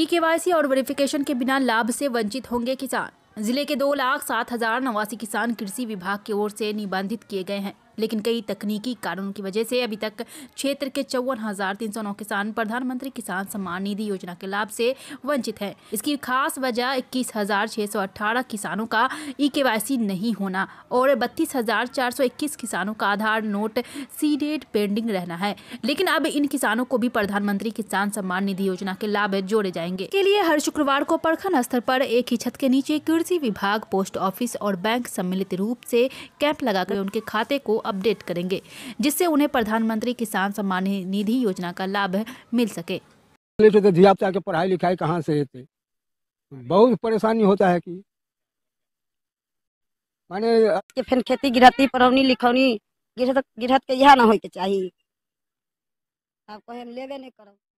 ई के और वेरिफिकेशन के बिना लाभ से वंचित होंगे किसान जिले के दो लाख सात हजार नवासी किसान कृषि विभाग की ओर से निबंधित किए गए हैं लेकिन कई तकनीकी कारणों की वजह से अभी तक क्षेत्र के चौवन हजार तीन सौ नौ किसान प्रधानमंत्री किसान सम्मान निधि योजना के लाभ से वंचित हैं इसकी खास वजह इक्कीस हजार छह सौ अठारह किसानों का ई e के नहीं होना और बत्तीस हजार चार सौ इक्कीस किसानों का Aadhaar not seeded pending रहना है लेकिन अब इन किसानों को भी प्रधानमंत्री किसान सम्मान निधि योजना के लाभ जोड़े जाएंगे के लिए हर शुक्रवार को प्रखंड स्तर पर एक ही छत के नीचे कृषि विभाग पोस्ट ऑफिस और बैंक सम्मिलित रूप से कैंप लगाकर उनके खाते को अपडेट करेंगे जिससे उन्हें प्रधानमंत्री किसान सम्मान निधि योजना का लाभ मिल सके तो जिया के पढ़ाई लिखाई कहाँ से थे बहुत परेशानी होता है कि माने फिर खेती गिरहती पढ़ौनी लिखौनी गिरहत गिरहत के यह ना हो चाहिए आप कहे लेबे नहीं करो